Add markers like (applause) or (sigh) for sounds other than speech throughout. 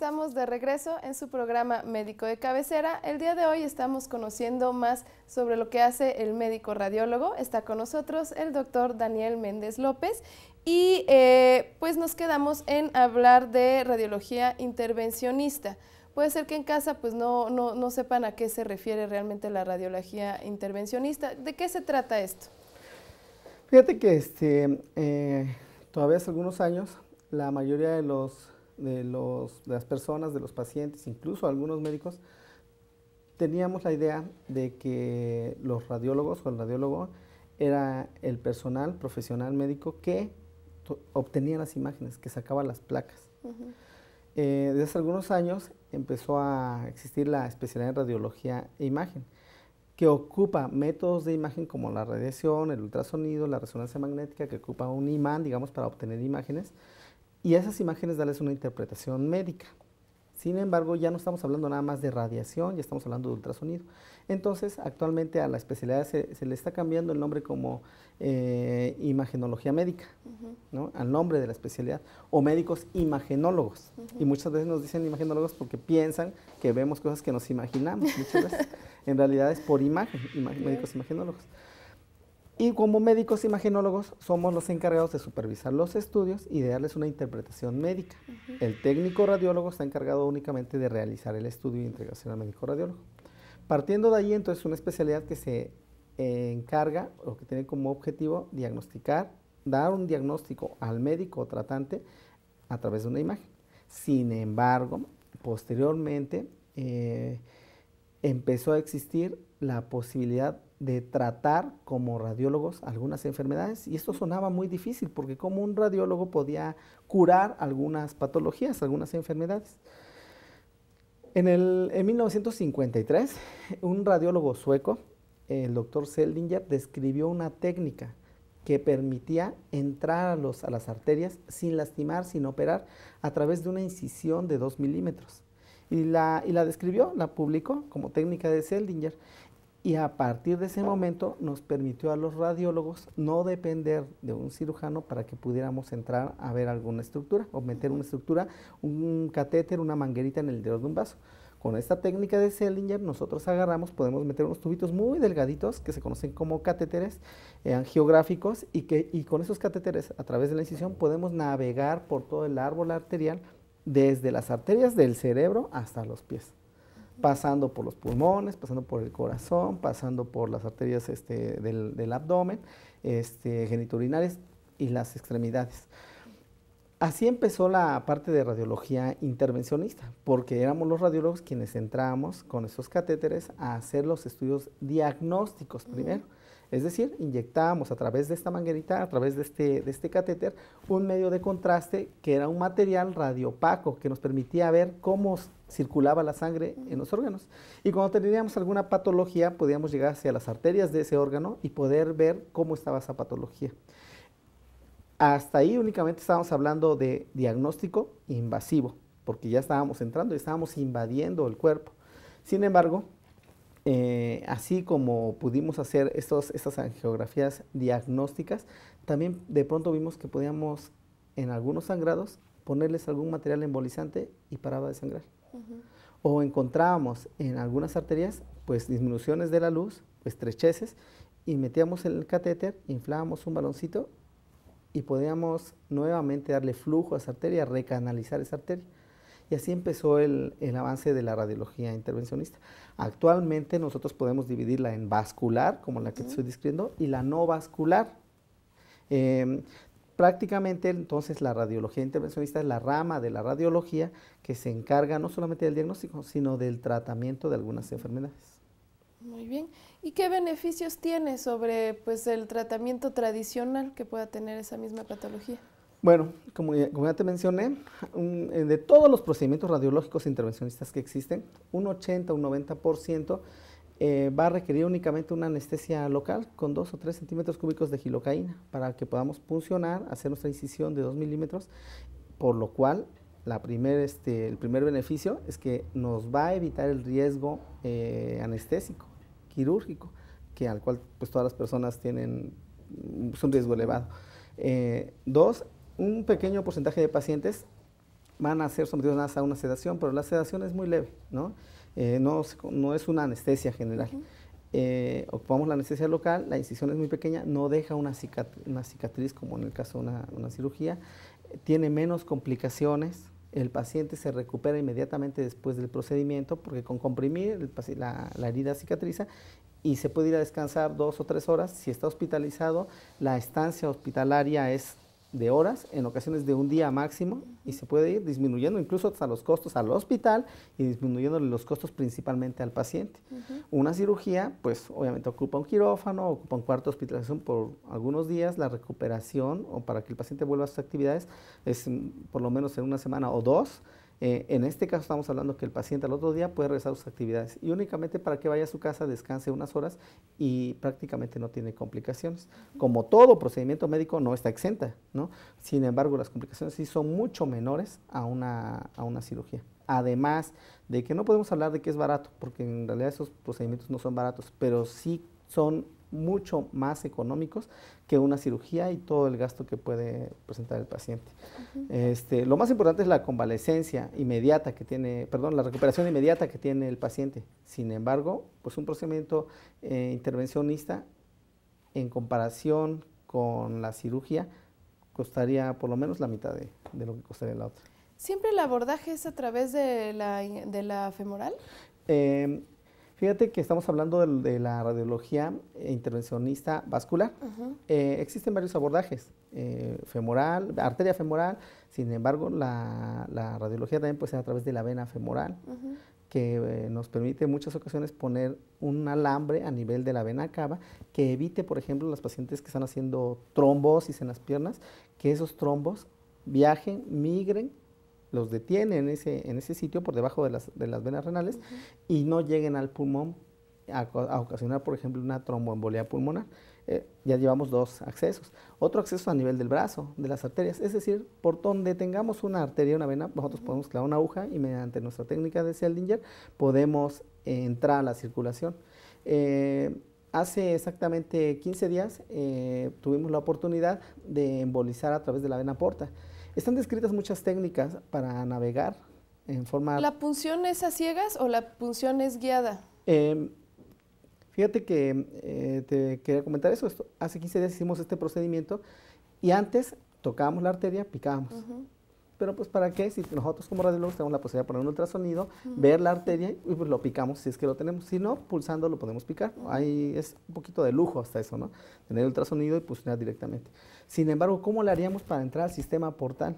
estamos de regreso en su programa Médico de Cabecera. El día de hoy estamos conociendo más sobre lo que hace el médico radiólogo. Está con nosotros el doctor Daniel Méndez López y eh, pues nos quedamos en hablar de radiología intervencionista. Puede ser que en casa pues no, no, sepan a qué se refiere realmente la radiología intervencionista. ¿De qué se trata esto? Fíjate que este, eh, todavía hace algunos años la mayoría de los de, las personas, de los pacientes, incluso algunos médicos, teníamos la idea de que los radiólogos o el radiólogo era el personal profesional médico que obtenía las imágenes, que sacaba las placas. Eh, desde hace algunos años empezó a existir la especialidad en radiología e imagen, que ocupa métodos de imagen como la radiación, el ultrasonido, la resonancia magnética, que ocupa un imán, digamos, para obtener imágenes, y esas imágenes darles una interpretación médica. Sin embargo, ya no estamos hablando nada más de radiación, ya estamos hablando de ultrasonido. Entonces, actualmente a la especialidad se, le está cambiando el nombre como eh, imagenología médica, ¿no? al nombre de la especialidad, o médicos imagenólogos. Y muchas veces nos dicen imagenólogos porque piensan que vemos cosas que nos imaginamos. Muchas veces, (laughs) en realidad es por imagen, médicos imagenólogos. Y como médicos imaginólogos somos los encargados de supervisar los estudios y de darles una interpretación médica. El técnico radiólogo está encargado únicamente de realizar el estudio y integración al médico radiólogo. Partiendo de ahí, entonces, una especialidad que se encarga o que tiene como objetivo diagnosticar, dar un diagnóstico al médico o tratante a través de una imagen. Sin embargo, posteriormente eh, empezó a existir la posibilidad de tratar como radiólogos algunas enfermedades y esto sonaba muy difícil porque como un radiólogo podía curar algunas patologías, algunas enfermedades. En, el, en 1953, un radiólogo sueco, el doctor Seldinger, describió una técnica que permitía entrar a, los, a las arterias sin lastimar, sin operar, a través de una incisión de 2 milímetros. Y la, y la, describió, la publicó como técnica de Seldinger. Y a partir de ese momento nos permitió a los radiólogos no depender de un cirujano para que pudiéramos entrar a ver alguna estructura o meter una estructura, un catéter, una manguerita en el dedo de un vaso. Con esta técnica de Selinger nosotros agarramos, podemos meter unos tubitos muy delgaditos que se conocen como catéteres eh, angiográficos y, que, y con esos catéteres a través de la incisión podemos navegar por todo el árbol arterial desde las arterias del cerebro hasta los pies pasando por los pulmones, pasando por el corazón, pasando por las arterias este, del, abdomen, este, y las extremidades. Así empezó la parte de radiología intervencionista, porque éramos los radiólogos quienes entrábamos con esos catéteres a hacer los estudios diagnósticos primero. Es decir, inyectábamos a través de esta manguerita, a través de este, de este catéter, un medio de contraste que era un material radiopaco que nos permitía ver cómo circulaba la sangre en los órganos. Y cuando teníamos alguna patología, podíamos llegar hacia las arterias de ese órgano y poder ver cómo estaba esa patología. Hasta ahí únicamente estábamos hablando de diagnóstico invasivo, porque ya estábamos entrando y estábamos invadiendo el cuerpo. Sin embargo, eh, así como pudimos hacer estos, estas angiografías diagnósticas, también de pronto vimos que podíamos en algunos sangrados ponerles algún material embolizante y paraba de sangrar. O encontrábamos en algunas arterias pues disminuciones de la luz, estrecheces, y metíamos el catéter, inflábamos un baloncito y podíamos nuevamente darle flujo a esa arteria, recanalizar esa arteria. Y así empezó el, avance de la radiología intervencionista. Actualmente nosotros podemos dividirla en vascular, como la que estoy describiendo, y la no vascular. Em, prácticamente entonces la radiología intervencionista es la rama de la radiología que se encarga no solamente del diagnóstico, sino del tratamiento de algunas enfermedades. Muy bien. ¿Y qué beneficios tiene sobre pues, el tratamiento tradicional que pueda tener esa misma patología? Bueno, como ya, te mencioné, eh, de todos los procedimientos radiológicos intervencionistas que existen, un 80, o un 90% eh, va a requerir únicamente una anestesia local con 2 o 3 centímetros cúbicos de gilocaína para que podamos funcionar, hacer nuestra incisión de 2 milímetros, por lo cual la primer, este, el primer beneficio es que nos va a evitar el riesgo eh, anestésico quirúrgico, que al cual pues, todas las personas tienen pues, un riesgo elevado. Eh, dos, un pequeño porcentaje de pacientes van a ser sometidos a una sedación, pero la sedación es muy leve, ¿no? Eh, no, es una anestesia general. Eh, ocupamos la anestesia local, la incisión es muy pequeña, no deja una cicatriz, como en el caso de una cirugía, tiene menos complicaciones, el paciente se recupera inmediatamente después del procedimiento, porque con comprimir la, la, herida cicatriza y se puede ir a descansar dos o tres horas. Si está hospitalizado, la estancia hospitalaria es de horas, en ocasiones de un día máximo, y se puede ir disminuyendo incluso hasta los costos al hospital y disminuyendo los costos principalmente al paciente. Una cirugía, pues obviamente ocupa un quirófano, ocupa un cuarto de hospitalización por algunos días, la recuperación o para que el paciente vuelva a sus actividades es mm, por lo menos en una semana o dos, eh, en este caso estamos hablando que el paciente al otro día puede realizar sus actividades y únicamente para que vaya a su casa, descanse unas horas y prácticamente no tiene complicaciones. Como todo procedimiento médico no está exenta, ¿no? Sin embargo, las complicaciones sí son mucho menores a una, a una cirugía. Además de que no podemos hablar de que es barato, porque en realidad esos procedimientos no son baratos, pero sí son mucho más económicos que una cirugía y todo el gasto que puede presentar el paciente. este, lo más importante es la convalecencia inmediata que tiene, perdón, la recuperación inmediata que tiene el paciente. Sin embargo, pues un procedimiento eh, intervencionista en comparación con la cirugía costaría por lo menos la mitad de, de lo que costaría la otra. ¿Siempre el abordaje es a través de la, de la femoral? Em, Fíjate que estamos hablando de, la radiología intervencionista vascular. Eh, existen varios abordajes, eh, femoral, arteria femoral, sin embargo la, radiología también puede ser a través de la vena femoral, que eh, nos permite en muchas ocasiones poner un alambre a nivel de la vena cava que evite, por ejemplo, las pacientes que están haciendo trombosis en las piernas, que esos trombos viajen, migren los detiene en ese, sitio por debajo de las, venas renales y no lleguen al pulmón a, ocasionar, por ejemplo, una tromboembolia pulmonar. Eh, ya llevamos dos accesos. Otro acceso a nivel del brazo, de las arterias, es decir, por donde tengamos una arteria, una vena, nosotros podemos clavar una aguja y mediante nuestra técnica de Seldinger podemos eh, entrar a la circulación. Eh, hace exactamente 15 días tuvimos la oportunidad de embolizar a través de la vena porta. Están descritas muchas técnicas para navegar en forma... ¿La punción es a ciegas o la punción es guiada? Em, fíjate que eh, te quería comentar eso. hace 15 días hicimos este procedimiento y antes tocábamos la arteria, picábamos. Pero pues para qué, si nosotros como radiólogos tenemos la posibilidad de poner un ultrasonido, ver la arteria y pues lo picamos si es que lo tenemos. Si no, pulsando lo podemos picar. Ahí es un poquito de lujo hasta eso, ¿no? Tener ultrasonido y pulsar directamente. Sin embargo, ¿cómo lo haríamos para entrar al sistema portal?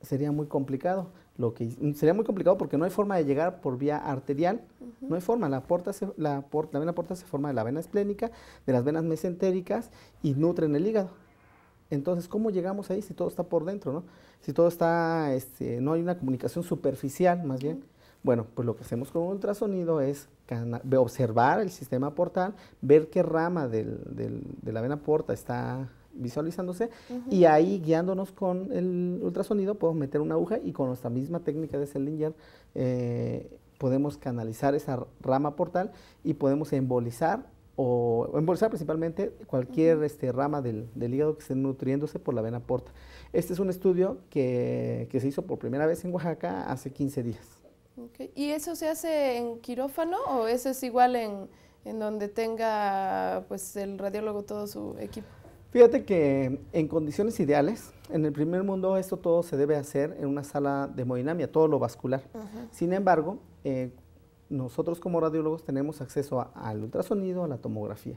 Sería muy complicado. Lo que, mm, sería muy complicado porque no hay forma de llegar por vía arterial, no hay forma, la, porta la, la vena porta se forma de la vena esplénica, de las venas mesentéricas y nutren el hígado entonces, ¿cómo llegamos ahí si todo está por dentro, no? Si todo está, este, no hay una comunicación superficial, más bien. Bueno, pues lo que hacemos con un ultrasonido es observar el sistema portal, ver qué rama de la vena porta está visualizándose y ahí guiándonos con el ultrasonido podemos meter una aguja y con nuestra misma técnica de Selinger eh, podemos canalizar esa rama portal y podemos embolizar o embolsar principalmente cualquier este, rama del, del, hígado que esté nutriéndose por la vena porta. Este es un estudio que, que se hizo por primera vez en Oaxaca hace 15 días. Okay. ¿Y eso se hace en quirófano o eso es igual en, en donde tenga pues, el radiólogo todo su equipo? Fíjate que en condiciones ideales, en el primer mundo esto todo se debe hacer en una sala de hemodinamia, todo lo vascular. Sin embargo, eh, nosotros como radiólogos tenemos acceso al ultrasonido, a la tomografía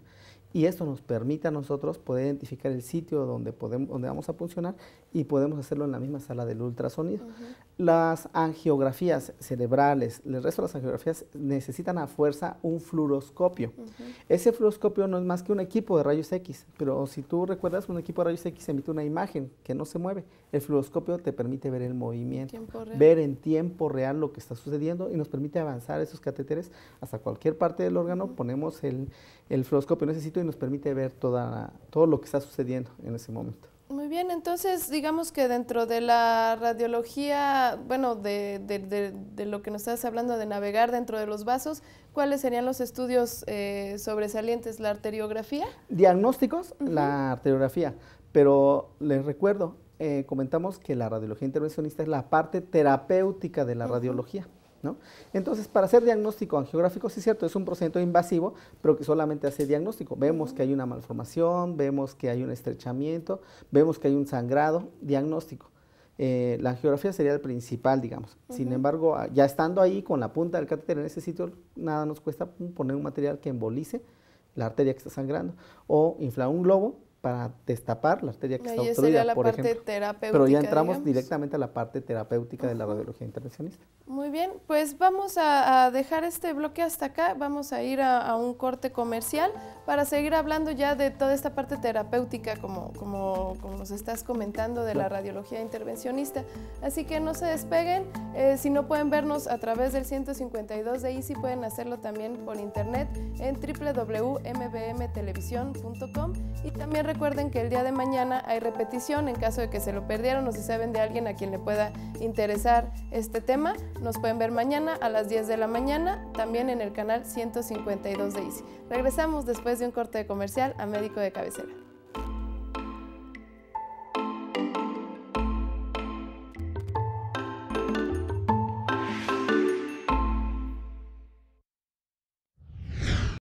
y esto nos permite a nosotros poder identificar el sitio donde, podemos, donde vamos a funcionar y podemos hacerlo en la misma sala del ultrasonido. Las angiografías cerebrales, el resto de las angiografías necesitan a fuerza un fluoroscopio. Ese fluoroscopio no es más que un equipo de rayos X, pero si tú recuerdas, un equipo de rayos X emite una imagen que no se mueve. El fluoroscopio te permite ver el movimiento, ver en tiempo real lo que está sucediendo y nos permite avanzar esos catéteres hasta cualquier parte del órgano. Ponemos el, el fluoroscopio en ese sitio nos permite ver toda todo lo que está sucediendo en ese momento. Muy bien, entonces digamos que dentro de la radiología, bueno, de, lo que nos estás hablando de navegar dentro de los vasos, ¿cuáles serían los estudios eh, sobresalientes? ¿La arteriografía? Diagnósticos, la arteriografía, pero les recuerdo, eh, comentamos que la radiología intervencionista es la parte terapéutica de la radiología. Entonces, para hacer diagnóstico angiográfico, sí es cierto, es un procedimiento invasivo, pero que solamente hace diagnóstico. Vemos que hay una malformación, vemos que hay un estrechamiento, vemos que hay un sangrado, diagnóstico. Eh, la angiografía sería el principal, digamos. Sin embargo, ah, ya estando ahí con la punta del catéter en ese sitio, nada nos cuesta poner un material que embolice la arteria que está sangrando o inflar un globo para destapar la arteria que está obstruida, la por ejemplo. Pero ya entramos directamente a la parte terapéutica de la radiología intervencionista. Muy bien, pues vamos a, dejar este bloque hasta acá, vamos a ir a, un corte comercial para seguir hablando ya de toda esta parte terapéutica, como, como, como nos estás comentando, de la radiología intervencionista. Así que no se despeguen, eh, si no pueden vernos a través del 152 de ICI, pueden hacerlo también por internet en www.mbmtelevisión.com y también recuerden que el día de mañana hay repetición en caso de que se lo perdieron o si saben de alguien a quien le pueda interesar este tema, nos pueden ver mañana a las 10 de la mañana también en el canal 152 de Easy. Regresamos después de un corte comercial a Médico de Cabecera.